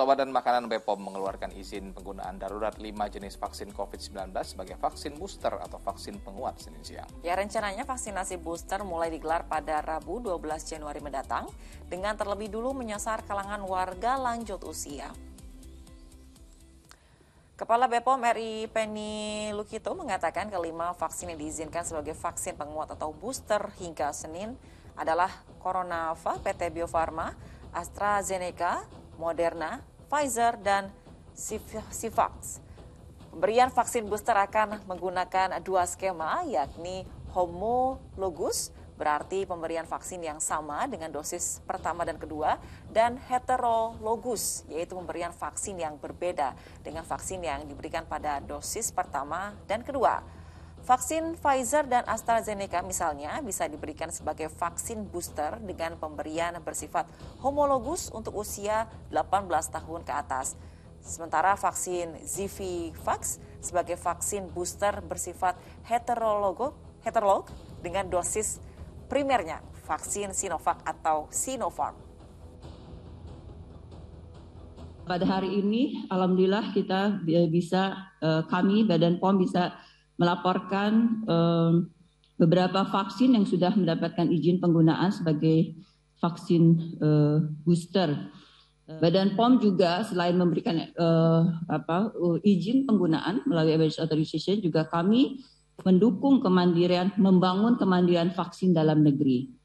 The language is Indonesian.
Badan Makanan BPOM mengeluarkan izin penggunaan darurat 5 jenis vaksin COVID-19 sebagai vaksin booster atau vaksin penguat Senin siang. Ya, rencananya vaksinasi booster mulai digelar pada Rabu 12 Januari mendatang dengan terlebih dulu menyasar kalangan warga lanjut usia. Kepala BPOM RI Penny Lukito mengatakan kelima vaksin yang diizinkan sebagai vaksin penguat atau booster hingga Senin adalah Coronavac PT Bio Farma, AstraZeneca, Moderna, Pfizer dan Sivax. Pemberian vaksin booster akan menggunakan dua skema, yakni homologus, berarti pemberian vaksin yang sama dengan dosis pertama dan kedua, dan heterologus, yaitu pemberian vaksin yang berbeda dengan vaksin yang diberikan pada dosis pertama dan kedua. Vaksin Pfizer dan AstraZeneca misalnya bisa diberikan sebagai vaksin booster dengan pemberian bersifat homologus untuk usia 18 tahun ke atas. Sementara vaksin Zivivax sebagai vaksin booster bersifat heterologo, heterolog dengan dosis primernya vaksin Sinovac atau Sinopharm. Pada hari ini, alhamdulillah kita bisa eh, kami Badan POM bisa melaporkan eh, beberapa vaksin yang sudah mendapatkan izin penggunaan sebagai vaksin eh, booster. Badan POM juga selain memberikan uh, apa uh, izin penggunaan melalui emergency authorization juga kami mendukung kemandirian membangun kemandirian vaksin dalam negeri.